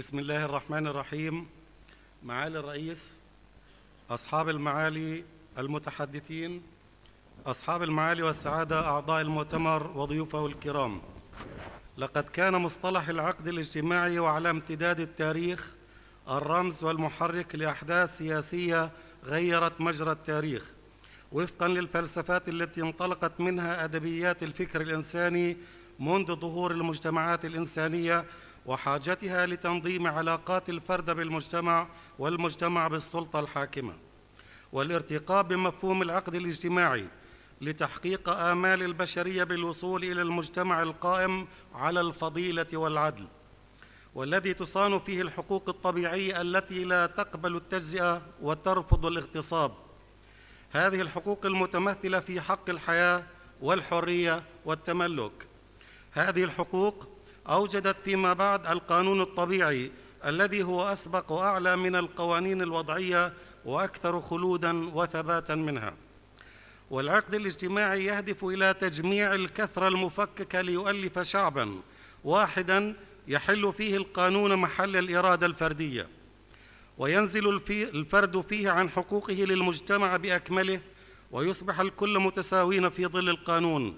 بسم الله الرحمن الرحيم معالي الرئيس أصحاب المعالي المتحدثين أصحاب المعالي والسعادة أعضاء المؤتمر وضيوفه الكرام لقد كان مصطلح العقد الاجتماعي وعلى امتداد التاريخ الرمز والمحرك لأحداث سياسية غيرت مجرى التاريخ وفقاً للفلسفات التي انطلقت منها أدبيات الفكر الإنساني منذ ظهور المجتمعات الإنسانية وحاجتها لتنظيم علاقات الفرد بالمجتمع والمجتمع بالسلطة الحاكمة والارتقاء بمفهوم العقد الاجتماعي لتحقيق آمال البشرية بالوصول إلى المجتمع القائم على الفضيلة والعدل والذي تصان فيه الحقوق الطبيعية التي لا تقبل التجزئة وترفض الاغتصاب هذه الحقوق المتمثلة في حق الحياة والحرية والتملك هذه الحقوق أوجدت فيما بعد القانون الطبيعي الذي هو أسبق وأعلى من القوانين الوضعية وأكثر خلوداً وثباتاً منها والعقد الاجتماعي يهدف إلى تجميع الكثرة المفككة ليؤلف شعباً واحداً يحل فيه القانون محل الإرادة الفردية وينزل الفرد فيه عن حقوقه للمجتمع بأكمله ويصبح الكل متساوين في ظل القانون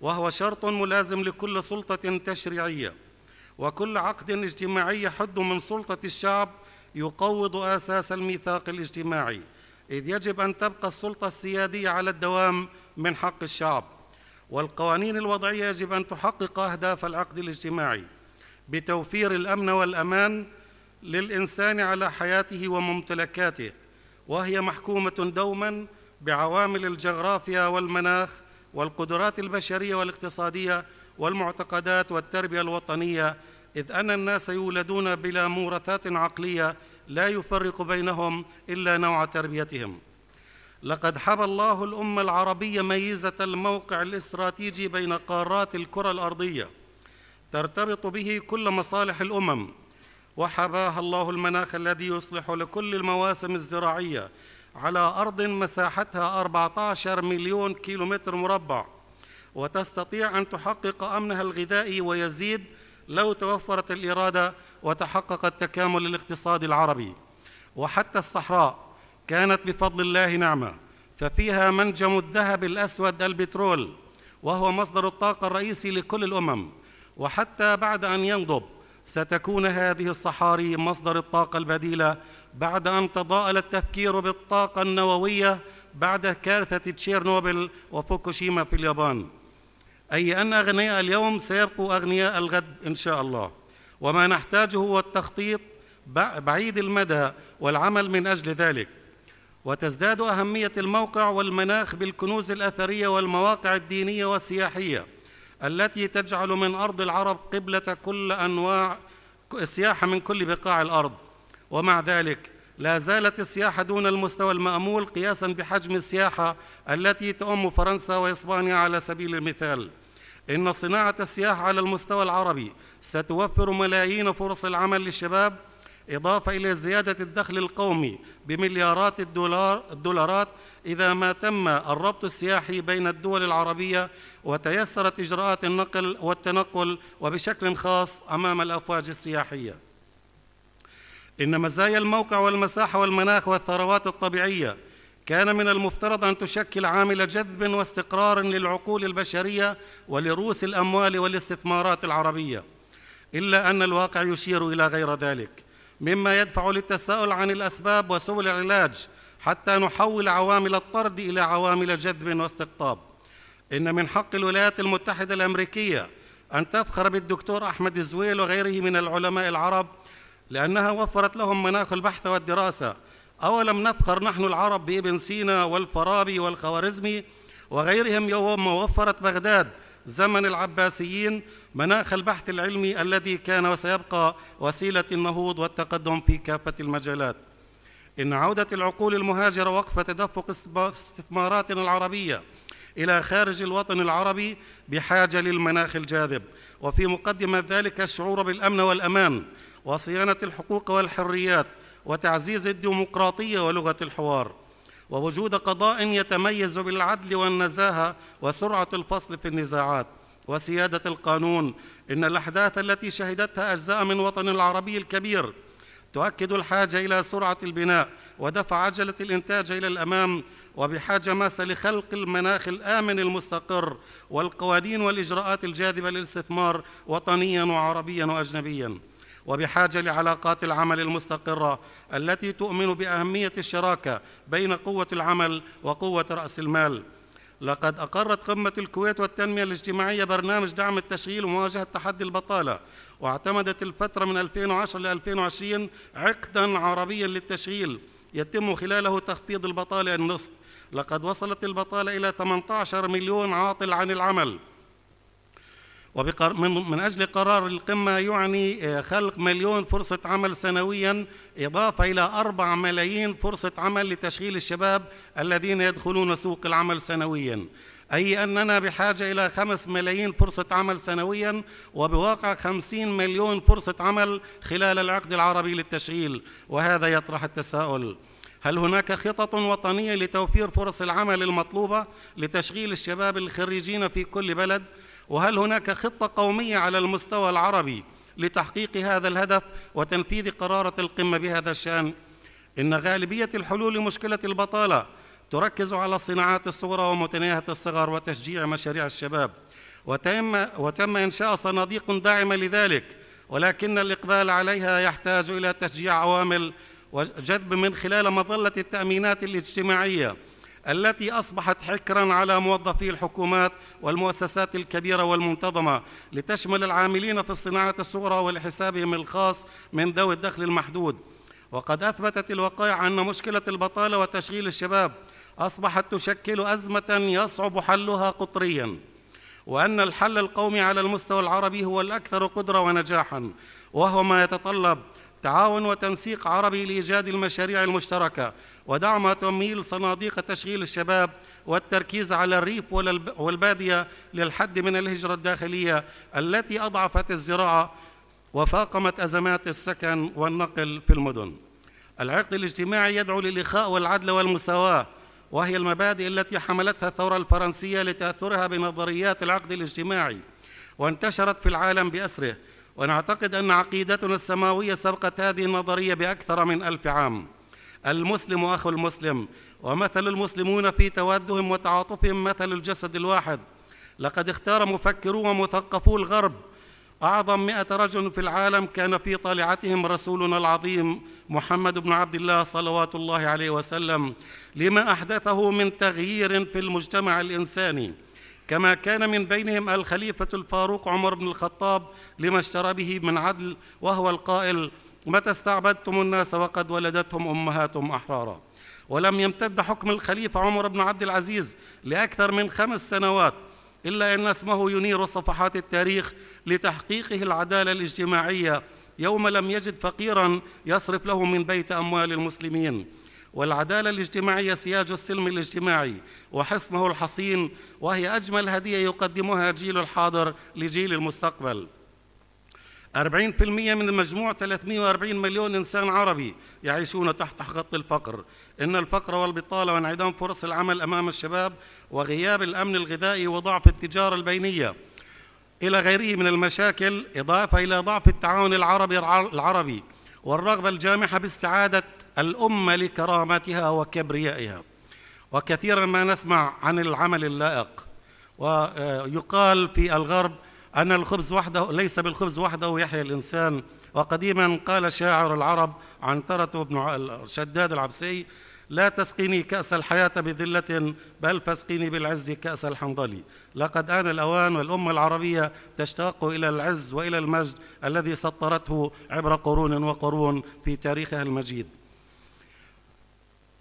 وهو شرط ملازم لكل سلطة تشريعية وكل عقد اجتماعي يحد من سلطة الشعب يقوض أساس الميثاق الاجتماعي إذ يجب أن تبقى السلطة السيادية على الدوام من حق الشعب والقوانين الوضعية يجب أن تحقق أهداف العقد الاجتماعي بتوفير الأمن والأمان للإنسان على حياته وممتلكاته وهي محكومة دوماً بعوامل الجغرافيا والمناخ والقدرات البشرية والاقتصادية والمعتقدات والتربية الوطنية إذ أن الناس يولدون بلا مورثات عقلية لا يفرق بينهم إلا نوع تربيتهم لقد حبى الله الأمة العربية ميزة الموقع الاستراتيجي بين قارات الكرة الأرضية ترتبط به كل مصالح الأمم وحباها الله المناخ الذي يصلح لكل المواسم الزراعية على أرض مساحتها 14 مليون كيلومتر مربع وتستطيع أن تحقق أمنها الغذائي ويزيد لو توفرت الإرادة وتحقق التكامل الاقتصادي العربي وحتى الصحراء كانت بفضل الله نعمة ففيها منجم الذهب الأسود البترول وهو مصدر الطاقة الرئيسي لكل الأمم وحتى بعد أن ينضب ستكون هذه الصحاري مصدر الطاقة البديلة بعد أن تضاءل التفكير بالطاقة النووية بعد كارثة تشيرنوبل وفوكوشيما في اليابان أي أن أغنياء اليوم سيبقوا أغنياء الغد إن شاء الله وما نحتاجه هو التخطيط بعيد المدى والعمل من أجل ذلك وتزداد أهمية الموقع والمناخ بالكنوز الأثرية والمواقع الدينية والسياحية التي تجعل من أرض العرب قبلة كل أنواع السياحة من كل بقاع الأرض ومع ذلك لا زالت السياحة دون المستوى المأمول قياساً بحجم السياحة التي تؤم فرنسا وإسبانيا على سبيل المثال إن صناعة السياحة على المستوى العربي ستوفر ملايين فرص العمل للشباب إضافة إلى زيادة الدخل القومي بمليارات الدولار الدولارات إذا ما تم الربط السياحي بين الدول العربية وتيسرت إجراءات النقل والتنقل وبشكل خاص أمام الأفواج السياحية إن مزايا الموقع والمساحة والمناخ والثروات الطبيعية كان من المفترض ان تشكل عامل جذب واستقرار للعقول البشريه ولرؤوس الاموال والاستثمارات العربيه الا ان الواقع يشير الى غير ذلك مما يدفع للتساؤل عن الاسباب وسبل العلاج حتى نحول عوامل الطرد الى عوامل جذب واستقطاب ان من حق الولايات المتحده الامريكيه ان تفخر بالدكتور احمد زويل وغيره من العلماء العرب لانها وفرت لهم مناخ البحث والدراسه أولم نفخر نحن العرب بابن سينا والفارابي والخوارزمي وغيرهم يوم ما وفرت بغداد زمن العباسيين مناخ البحث العلمي الذي كان وسيبقى وسيلة النهوض والتقدم في كافة المجالات إن عودة العقول المهاجرة وقف تدفق استثماراتنا العربية إلى خارج الوطن العربي بحاجة للمناخ الجاذب وفي مقدمة ذلك الشعور بالأمن والأمان وصيانة الحقوق والحريات وتعزيز الديمقراطية ولغة الحوار ووجود قضاء يتميز بالعدل والنزاهة وسرعة الفصل في النزاعات وسيادة القانون إن الأحداث التي شهدتها أجزاء من وطن العربي الكبير تؤكد الحاجة إلى سرعة البناء ودفع عجلة الإنتاج إلى الأمام وبحاجة ماسة لخلق المناخ الآمن المستقر والقوانين والإجراءات الجاذبة للاستثمار وطنياً وعربياً وأجنبياً وبحاجة لعلاقات العمل المستقرة التي تؤمن بأهمية الشراكة بين قوة العمل وقوة رأس المال لقد أقرت قمة الكويت والتنمية الاجتماعية برنامج دعم التشغيل ومواجهة تحدي البطالة واعتمدت الفترة من 2010 ل 2020 عقداً عربياً للتشغيل يتم خلاله تخفيض البطالة النصف لقد وصلت البطالة إلى 18 مليون عاطل عن العمل ومن من أجل قرار القمة يعني آه، خلق مليون فرصة عمل سنويا إضافة إلى أربع ملايين فرصة عمل لتشغيل الشباب الذين يدخلون سوق العمل سنويا أي أننا بحاجة إلى خمس ملايين فرصة عمل سنويا وبواقع خمسين مليون فرصة عمل خلال العقد العربي للتشغيل وهذا يطرح التساؤل هل هناك خطط وطنية لتوفير فرص العمل المطلوبة لتشغيل الشباب الخريجين في كل بلد وهل هناك خطة قومية على المستوى العربي لتحقيق هذا الهدف وتنفيذ قرارة القمة بهذا الشأن؟ إن غالبية الحلول لمشكلة البطالة تركز على الصناعات الصغرى ومتناهية الصغر وتشجيع مشاريع الشباب وتم, وتم إنشاء صناديق داعمة لذلك ولكن الإقبال عليها يحتاج إلى تشجيع عوامل وجذب من خلال مظلة التأمينات الاجتماعية التي أصبحت حكرًا على موظفي الحكومات والمؤسسات الكبيرة والمنتظمة لتشمل العاملين في الصناعة الصغرى ولحسابهم الخاص من ذوي الدخل المحدود وقد أثبتت الوقائع أن مشكلة البطالة وتشغيل الشباب أصبحت تشكل أزمة يصعب حلها قطريًا وأن الحل القومي على المستوى العربي هو الأكثر قدرة ونجاحًا وهو ما يتطلب تعاون وتنسيق عربي لإيجاد المشاريع المشتركة ودعم تمويل صناديق تشغيل الشباب والتركيز على الريف والبادية للحد من الهجرة الداخلية التي أضعفت الزراعة وفاقمت أزمات السكن والنقل في المدن العقد الاجتماعي يدعو للإخاء والعدل والمساواة وهي المبادئ التي حملتها الثورة الفرنسية لتأثرها بنظريات العقد الاجتماعي وانتشرت في العالم بأسره ونعتقد أن عقيدتنا السماوية سبقت هذه النظرية بأكثر من ألف عام المسلم أخو المسلم ومثل المسلمون في تودهم وتعاطفهم مثل الجسد الواحد لقد اختار مفكرو ومثقفو الغرب أعظم مئة رجل في العالم كان في طالعتهم رسولنا العظيم محمد بن عبد الله صلوات الله عليه وسلم لما أحدثه من تغيير في المجتمع الإنساني كما كان من بينهم الخليفة الفاروق عمر بن الخطاب لما اشترى به من عدل وهو القائل متى استعبدتم الناس وقد ولدتهم أمهاتهم أحرارا ولم يمتد حكم الخليفة عمر بن عبد العزيز لأكثر من خمس سنوات إلا أن اسمه ينير صفحات التاريخ لتحقيقه العدالة الاجتماعية يوم لم يجد فقيرا يصرف له من بيت أموال المسلمين والعدالة الاجتماعية سياج السلم الاجتماعي وحصنه الحصين وهي أجمل هدية يقدمها جيل الحاضر لجيل المستقبل 40% من المجموع 340 مليون إنسان عربي يعيشون تحت خط الفقر إن الفقر والبطالة وانعدام فرص العمل أمام الشباب وغياب الأمن الغذائي وضعف التجارة البينية إلى غيره من المشاكل إضافة إلى ضعف التعاون العربي العربي والرغبة الجامحة باستعادة الأمة لكرامتها وكبريائها وكثيرا ما نسمع عن العمل اللائق ويقال في الغرب أن الخبز وحده ليس بالخبز وحده يحيا الإنسان وقديما قال شاعر العرب عنترة بن شداد العبسي لا تسقيني كأس الحياة بذلة بل فاسقيني بالعز كأس الحنظلي لقد آن الأوان والأمة العربية تشتاق إلى العز وإلى المجد الذي سطرته عبر قرون وقرون في تاريخها المجيد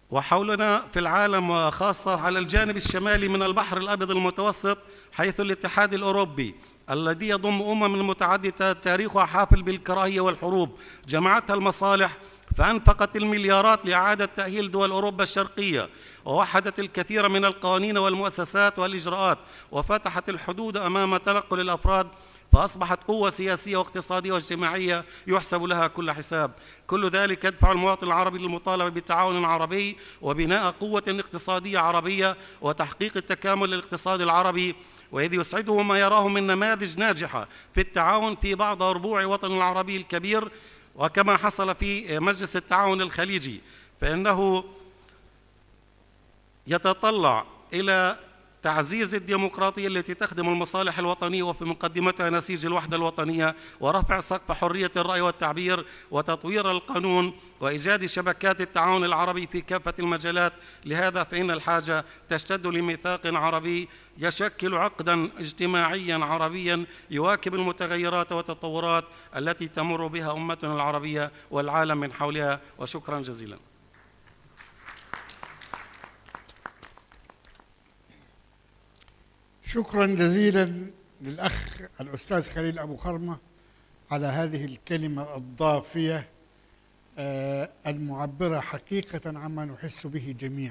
وحولنا في العالم وخاصة على الجانب الشمالي من البحر الأبيض المتوسط حيث الاتحاد الأوروبي الذي يضم أمم متعددة تاريخها حافل بالكراهية والحروب جمعتها المصالح فأنفقت المليارات لإعادة تأهيل دول أوروبا الشرقية ووحدت الكثير من القوانين والمؤسسات والإجراءات وفتحت الحدود أمام تنقل الأفراد فأصبحت قوة سياسية واقتصادية واجتماعية يحسب لها كل حساب كل ذلك يدفع المواطن العربي للمطالبة بتعاون عربي وبناء قوة اقتصادية عربية وتحقيق التكامل الاقتصادي العربي وإذ يسعده ما يراه من نماذج ناجحة في التعاون في بعض ربوع وطن العربي الكبير وكما حصل في مجلس التعاون الخليجي فإنه يتطلع إلى تعزيز الديمقراطية التي تخدم المصالح الوطنية وفي مقدمتها نسيج الوحدة الوطنية ورفع سقف حرية الرأي والتعبير وتطوير القانون وإيجاد شبكات التعاون العربي في كافة المجالات لهذا فإن الحاجة تشتد لميثاق عربي يشكل عقدا اجتماعيا عربيا يواكب المتغيرات والتطورات التي تمر بها أمتنا العربية والعالم من حولها وشكرا جزيلا شكرا جزيلا للأخ الأستاذ خليل أبو خرمة على هذه الكلمة الضافية آه، المعبرة حقيقة عما نحس به جميعا